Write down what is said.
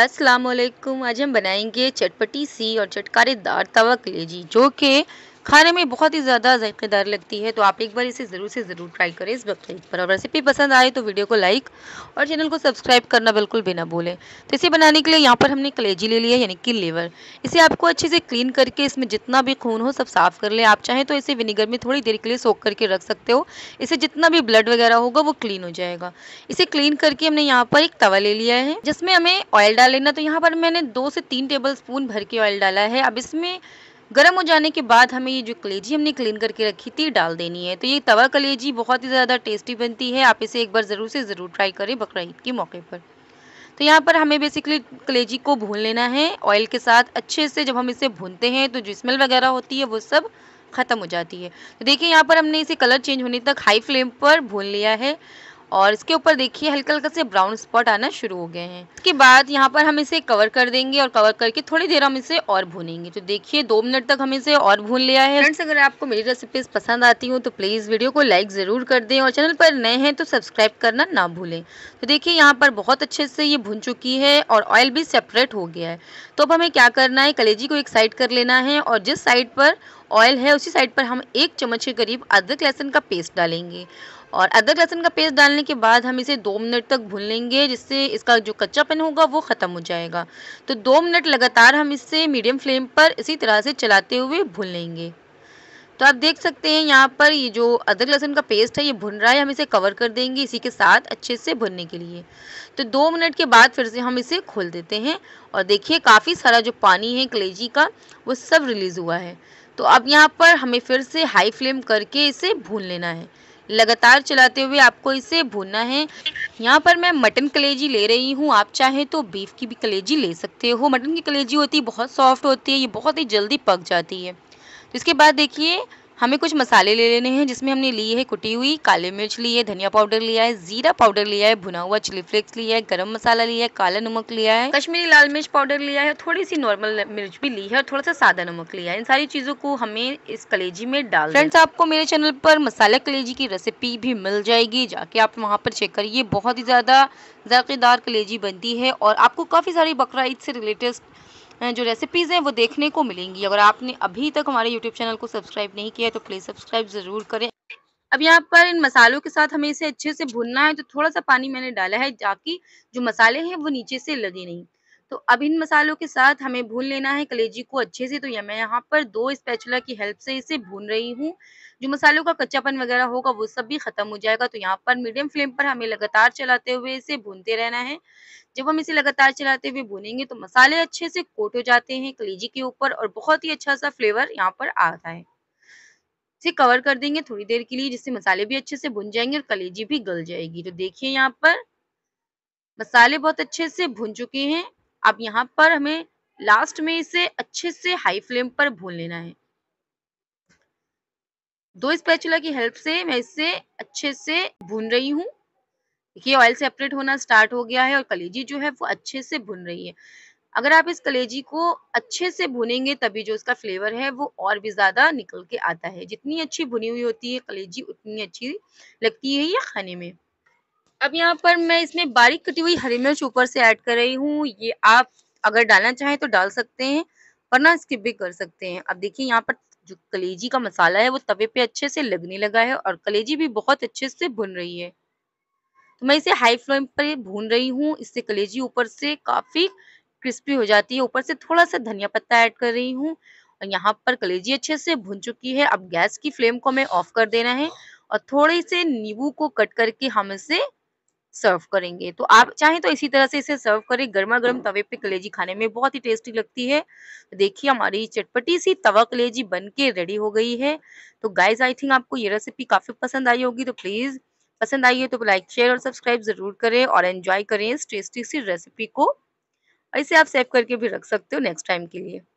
अस्सलाम वालेकुम आज हम बनाएंगे चटपटी सी और चटकारेदार तवा कलेजी जो कि खाने में बहुत ही ज़्यादा ज़ायक़ेदार लगती है तो आप एक बार इसे ज़रूर से ज़रूर ट्राई करें इस वेबसाइट पर और रेसिपी पसंद आए तो वीडियो को लाइक और चैनल को सब्सक्राइब करना बिल्कुल भी ना भूलें तो इसे बनाने के लिए यहाँ पर हमने कलेजी ले लिया यानी कि लीवर इसे आपको अच्छे से क्लीन करके इसमें जितना भी खून हो सब साफ़ कर लें आप चाहें तो इसे विनीगर में थोड़ी देर के लिए सोख करके रख सकते हो इसे जितना भी ब्लड वगैरह होगा वो क्लीन हो जाएगा इसे क्लीन करके हमने यहाँ पर एक तवा ले लिया है जिसमें हमें ऑयल डाल लेना तो यहाँ पर मैंने दो से तीन टेबल स्पून भर के ऑयल डाला है अब इसमें गर्म हो जाने के बाद हमें ये जो कलेजी हमने क्लीन करके रखी थी डाल देनी है तो ये तवा कलेजी बहुत ही ज़्यादा टेस्टी बनती है आप इसे एक बार ज़रूर से ज़रूर ट्राई करें बकरा ईद के मौके पर तो यहाँ पर हमें बेसिकली कलेजी को भून लेना है ऑयल के साथ अच्छे से जब हम इसे भूनते हैं तो जो स्मेल वगैरह होती है वो सब ख़त्म हो जाती है तो देखिए यहाँ पर हमने इसे कलर चेंज होने तक हाई फ्लेम पर भून लिया है और इसके ऊपर देखिए हल्का हल्का से ब्राउन स्पॉट आना शुरू हो गए हैं इसके बाद यहाँ पर हम इसे कवर कर देंगे और कवर करके थोड़ी देर हम इसे और भूनेंगे तो देखिए दो मिनट तक हम इसे और भून लिया है फ्रेंड्स अगर आपको मेरी रेसिपीज पसंद आती हो तो प्लीज़ वीडियो को लाइक ज़रूर कर दें और चैनल पर नए हैं तो सब्सक्राइब करना ना भूलें तो देखिये यहाँ पर बहुत अच्छे से ये भून चुकी है और ऑयल भी सेपरेट हो गया है तो अब हमें क्या करना है कलेजी को एक साइड कर लेना है और जिस साइड पर ऑयल है उसी साइड पर हम एक चम्मच के करीब अदरक लहसुन का पेस्ट डालेंगे और अदरक लहसुन का पेस्ट डालने के बाद हम इसे दो मिनट तक भून लेंगे जिससे इसका जो कच्चापन होगा वो ख़त्म हो जाएगा तो दो मिनट लगातार हम इसे मीडियम फ्लेम पर इसी तरह से चलाते हुए भून लेंगे तो आप देख सकते हैं यहाँ पर ये जो अदरक लहसुन का पेस्ट है ये भुन रहा है हम इसे कवर कर देंगे इसी के साथ अच्छे से भुनने के लिए तो दो मिनट के बाद फिर से हम इसे खोल देते हैं और देखिए काफ़ी सारा जो पानी है कलेजी का वो सब रिलीज़ हुआ है तो अब यहाँ पर हमें फिर से हाई फ्लेम करके इसे भून लेना है लगातार चलाते हुए आपको इसे भूनना है यहाँ पर मैं मटन कलेजी ले रही हूँ आप चाहे तो बीफ की भी कलेजी ले सकते हो मटन की कलेजी होती है बहुत सॉफ्ट होती है ये बहुत ही जल्दी पक जाती है तो इसके बाद देखिए हमें कुछ मसाले ले लेने हैं जिसमें हमने लिए है कुटी हुई काले मिर्च ली है धनिया पाउडर लिया है जीरा पाउडर लिया है भुना हुआ चिली फ्लेक्स लिया है गरम मसाला लिया है काला नमक लिया है कश्मीरी लाल मिर्च पाउडर लिया है थोड़ी सी नॉर्मल मिर्च भी ली है और थोड़ा सा सादा नमक लिया है इन सारी चीज़ों को हमें इस कलेजी में डाल फ्रेंड्स आपको मेरे चैनल पर मसाला कलेजी की रेसिपी भी मिल जाएगी जाके आप वहाँ पर चेक करिए बहुत ही ज़्यादा जायकेदार कलेजी बनती है और आपको काफ़ी सारी बकरा से रिलेटेड जो रेसिपीज़ हैं वो देखने को मिलेंगी अगर आपने अभी तक हमारे यूट्यूब चैनल को सब्सक्राइब नहीं किया है तो प्लीज़ सब्सक्राइब ज़रूर करें अब यहाँ पर इन मसालों के साथ हमें इसे अच्छे से भुनना है तो थोड़ा सा पानी मैंने डाला है ताकि जो मसाले हैं वो नीचे से लगे नहीं तो अब इन मसालों के साथ हमें भून लेना है कलेजी को अच्छे से तो यह मैं यहाँ पर दो स्पैचुला की हेल्प से इसे भून रही हूँ जो मसालों का कच्चापन वगैरह होगा वो सब भी खत्म हो जाएगा तो यहाँ पर मीडियम फ्लेम पर हमें लगातार चलाते हुए इसे भूनते रहना है जब हम इसे लगातार चलाते हुए भूनेंगे तो मसाले अच्छे से कोट हो जाते हैं कलेजी के ऊपर और बहुत ही अच्छा सा फ्लेवर यहाँ पर आता है इसे कवर कर देंगे थोड़ी देर के लिए जिससे मसाले भी अच्छे से भुन जाएंगे और कलेजी भी गल जाएगी तो देखिए यहाँ पर मसाले बहुत अच्छे से भुन चुके हैं अब यहाँ पर हमें लास्ट में इसे अच्छे से हाई फ्लेम पर भून लेना है दो स्पैचुला की हेल्प से मैं इसे अच्छे से भून रही हूँ देखिए ऑयल सेपरेट होना स्टार्ट हो गया है और कलेजी जो है वो अच्छे से भुन रही है अगर आप इस कलेजी को अच्छे से भुनेंगे तभी जो उसका फ्लेवर है वो और भी ज्यादा निकल के आता है जितनी अच्छी भुनी हुई होती है कलेजी उतनी अच्छी लगती है ये खाने में अब यहाँ पर मैं इसमें बारीक कटी हुई हरी मिर्च ऊपर से ऐड कर रही हूँ ये आप अगर डालना चाहें तो डाल सकते हैं वरना स्किप भी कर सकते हैं अब देखिए यहाँ पर जो कलेजी का मसाला है वो तवे पे अच्छे से लगने लगा है और कलेजी भी बहुत अच्छे से भुन रही है तो मैं इसे हाई फ्लेम पर भून रही हूँ इससे कलेजी ऊपर से काफ़ी क्रिस्पी हो जाती है ऊपर से थोड़ा सा धनिया पत्ता ऐड कर रही हूँ और यहाँ पर कलेजी अच्छे से भुन चुकी है अब गैस की फ्लेम को हमें ऑफ कर देना है और थोड़े से नींबू को कट करके हम इसे सर्व करेंगे तो आप चाहे तो इसी तरह से इसे सर्व करें गर्मा गर्म तवे पे कलेजी खाने में बहुत ही टेस्टी लगती है देखिए हमारी चटपटी सी तवा कलेजी बन के रेडी हो गई है तो गाइज आई थिंक आपको ये रेसिपी काफ़ी पसंद आई होगी तो प्लीज़ पसंद आई है तो लाइक शेयर और सब्सक्राइब ज़रूर करें और एन्जॉय करें इस टेस्टी सी रेसिपी को इसे आप सेव करके भी रख सकते हो नेक्स्ट टाइम के लिए